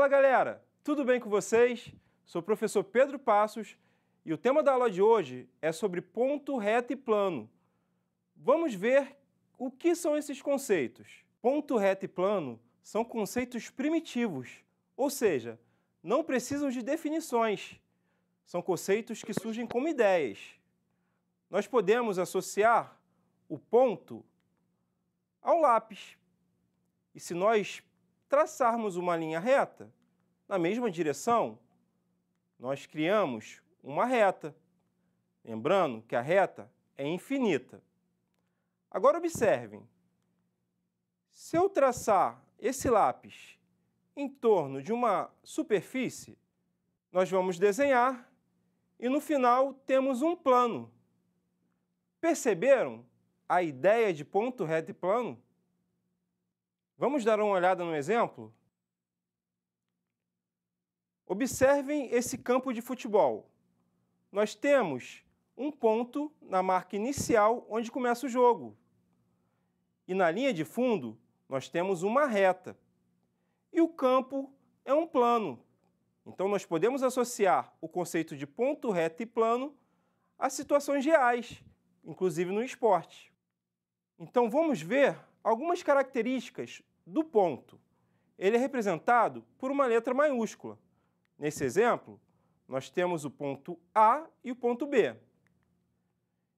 Fala galera, tudo bem com vocês? Sou o professor Pedro Passos e o tema da aula de hoje é sobre ponto reto e plano. Vamos ver o que são esses conceitos. Ponto reto e plano são conceitos primitivos, ou seja, não precisam de definições. São conceitos que surgem como ideias. Nós podemos associar o ponto ao lápis. E se nós traçarmos uma linha reta na mesma direção, nós criamos uma reta. Lembrando que a reta é infinita. Agora observem, se eu traçar esse lápis em torno de uma superfície, nós vamos desenhar e no final temos um plano. Perceberam a ideia de ponto reto e plano? Vamos dar uma olhada no exemplo? Observem esse campo de futebol. Nós temos um ponto na marca inicial onde começa o jogo. E na linha de fundo, nós temos uma reta. E o campo é um plano. Então, nós podemos associar o conceito de ponto, reta e plano a situações reais, inclusive no esporte. Então, vamos ver algumas características do ponto. Ele é representado por uma letra maiúscula. Nesse exemplo, nós temos o ponto A e o ponto B.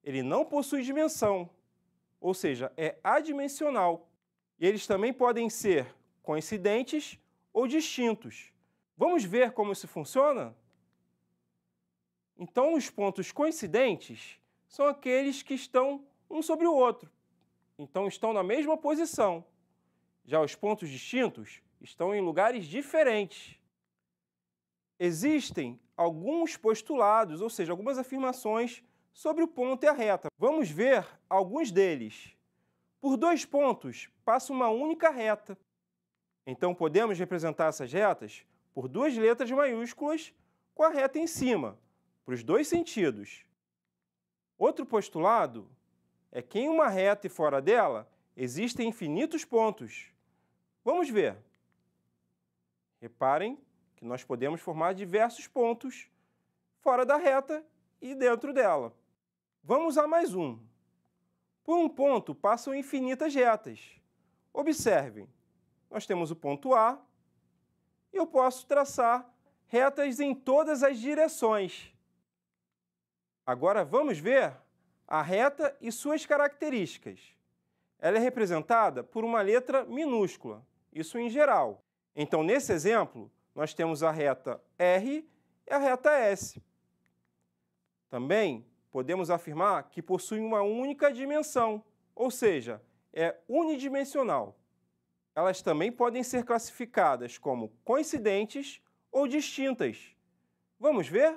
Ele não possui dimensão, ou seja, é adimensional. E eles também podem ser coincidentes ou distintos. Vamos ver como isso funciona? Então, os pontos coincidentes são aqueles que estão um sobre o outro, então estão na mesma posição. Já os pontos distintos estão em lugares diferentes. Existem alguns postulados, ou seja, algumas afirmações sobre o ponto e a reta. Vamos ver alguns deles. Por dois pontos passa uma única reta. Então podemos representar essas retas por duas letras maiúsculas com a reta em cima, para os dois sentidos. Outro postulado é que em uma reta e fora dela existem infinitos pontos. Vamos ver. Reparem que nós podemos formar diversos pontos fora da reta e dentro dela. Vamos a mais um. Por um ponto passam infinitas retas. Observem, nós temos o ponto A e eu posso traçar retas em todas as direções. Agora vamos ver a reta e suas características. Ela é representada por uma letra minúscula. Isso em geral. Então, nesse exemplo, nós temos a reta R e a reta S. Também podemos afirmar que possui uma única dimensão, ou seja, é unidimensional. Elas também podem ser classificadas como coincidentes ou distintas. Vamos ver?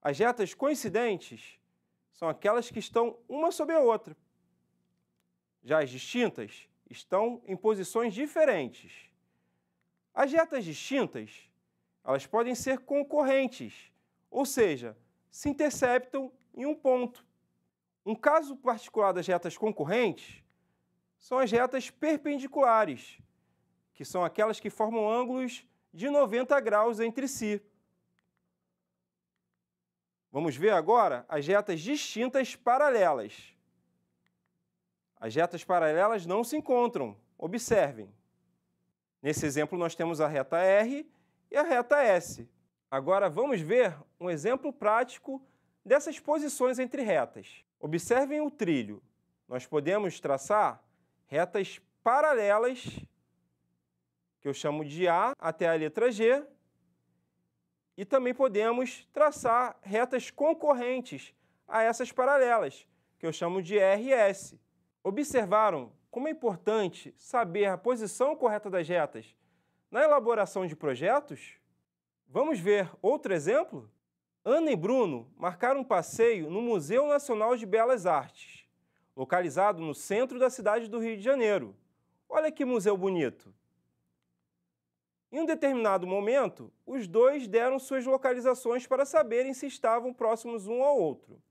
As retas coincidentes são aquelas que estão uma sobre a outra já as distintas, estão em posições diferentes. As dietas distintas, elas podem ser concorrentes, ou seja, se interceptam em um ponto. Um caso particular das retas concorrentes são as retas perpendiculares, que são aquelas que formam ângulos de 90 graus entre si. Vamos ver agora as retas distintas paralelas. As retas paralelas não se encontram. Observem. Nesse exemplo, nós temos a reta R e a reta S. Agora, vamos ver um exemplo prático dessas posições entre retas. Observem o trilho. Nós podemos traçar retas paralelas, que eu chamo de A até a letra G, e também podemos traçar retas concorrentes a essas paralelas, que eu chamo de R e S observaram como é importante saber a posição correta das retas na elaboração de projetos? Vamos ver outro exemplo? Ana e Bruno marcaram um passeio no Museu Nacional de Belas Artes, localizado no centro da cidade do Rio de Janeiro. Olha que museu bonito! Em um determinado momento, os dois deram suas localizações para saberem se estavam próximos um ao outro.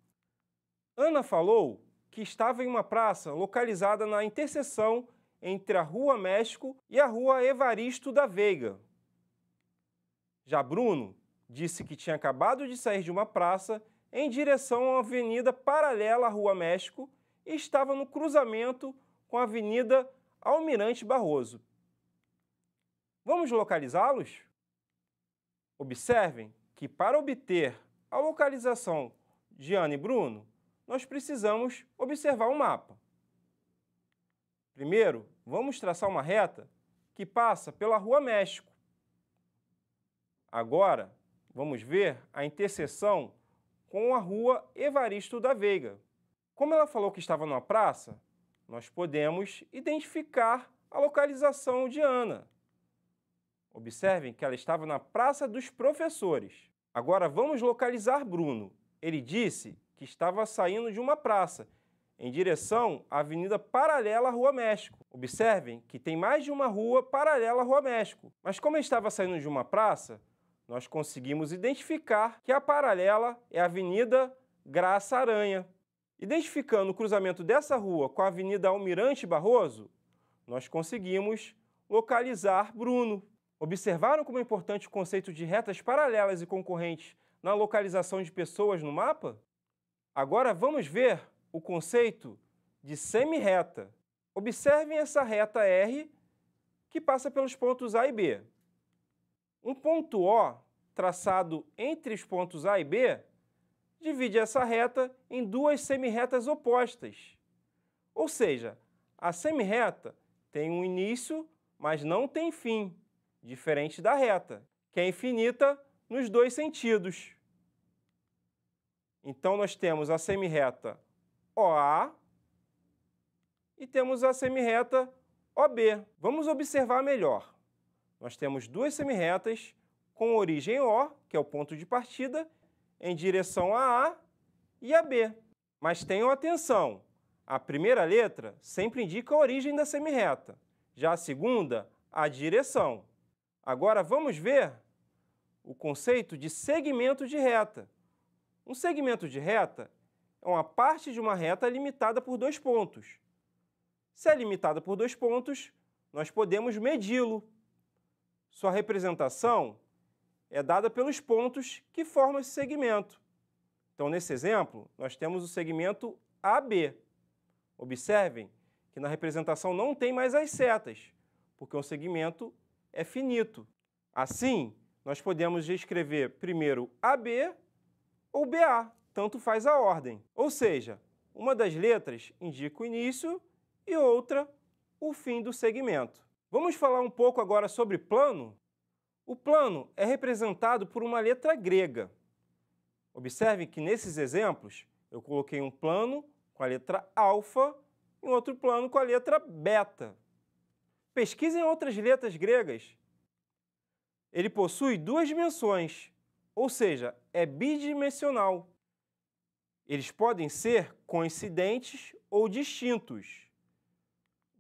Ana falou que estava em uma praça localizada na interseção entre a Rua México e a Rua Evaristo da Veiga. Já Bruno disse que tinha acabado de sair de uma praça em direção a uma avenida paralela à Rua México e estava no cruzamento com a Avenida Almirante Barroso. Vamos localizá-los? Observem que para obter a localização de Ana e Bruno, nós precisamos observar um mapa. Primeiro, vamos traçar uma reta que passa pela Rua México. Agora, vamos ver a interseção com a Rua Evaristo da Veiga. Como ela falou que estava numa praça, nós podemos identificar a localização de Ana. Observem que ela estava na Praça dos Professores. Agora vamos localizar Bruno. Ele disse que estava saindo de uma praça, em direção à avenida paralela à Rua México. Observem que tem mais de uma rua paralela à Rua México, mas como estava saindo de uma praça, nós conseguimos identificar que a paralela é a Avenida Graça Aranha. Identificando o cruzamento dessa rua com a Avenida Almirante Barroso, nós conseguimos localizar Bruno. Observaram como é importante o conceito de retas paralelas e concorrentes na localização de pessoas no mapa? Agora vamos ver o conceito de semi-reta. Observem essa reta R que passa pelos pontos A e B. Um ponto O traçado entre os pontos A e B divide essa reta em duas semi-retas opostas. Ou seja, a semi-reta tem um início, mas não tem fim, diferente da reta, que é infinita nos dois sentidos. Então, nós temos a semirreta OA e temos a semirreta OB. Vamos observar melhor. Nós temos duas semirretas com origem O, que é o ponto de partida, em direção a A e a B. Mas tenham atenção, a primeira letra sempre indica a origem da semirreta, já a segunda, a direção. Agora vamos ver o conceito de segmento de reta, um segmento de reta é uma parte de uma reta limitada por dois pontos. Se é limitada por dois pontos, nós podemos medi-lo. Sua representação é dada pelos pontos que formam esse segmento. Então, nesse exemplo, nós temos o segmento AB. Observem que na representação não tem mais as setas, porque um segmento é finito. Assim, nós podemos escrever primeiro AB ou BA, tanto faz a ordem. Ou seja, uma das letras indica o início e outra o fim do segmento. Vamos falar um pouco agora sobre plano? O plano é representado por uma letra grega. Observem que nesses exemplos eu coloquei um plano com a letra alfa e um outro plano com a letra beta. Pesquisem outras letras gregas. Ele possui duas dimensões, ou seja, é bidimensional. Eles podem ser coincidentes ou distintos.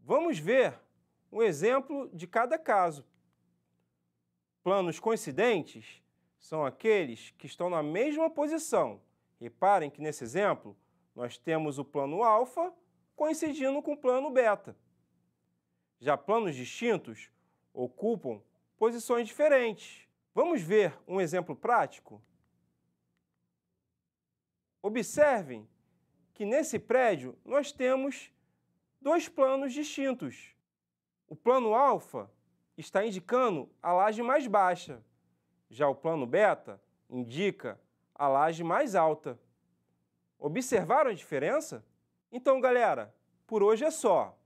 Vamos ver um exemplo de cada caso. Planos coincidentes são aqueles que estão na mesma posição. Reparem que nesse exemplo nós temos o plano alfa coincidindo com o plano beta. Já planos distintos ocupam posições diferentes. Vamos ver um exemplo prático? Observem que nesse prédio nós temos dois planos distintos. O plano alfa está indicando a laje mais baixa, já o plano beta indica a laje mais alta. Observaram a diferença? Então, galera, por hoje é só.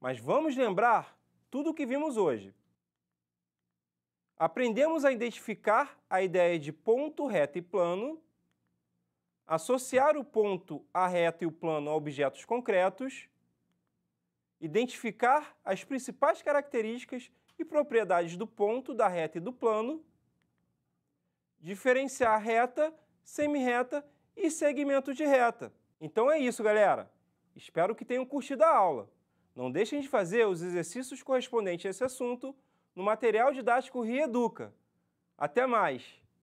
Mas vamos lembrar tudo o que vimos hoje. Aprendemos a identificar a ideia de ponto, reta e plano, associar o ponto, a reta e o plano a objetos concretos, identificar as principais características e propriedades do ponto, da reta e do plano, diferenciar reta, semi-reta e segmento de reta. Então é isso, galera. Espero que tenham curtido a aula. Não deixem de fazer os exercícios correspondentes a esse assunto no material didático Educa. Até mais!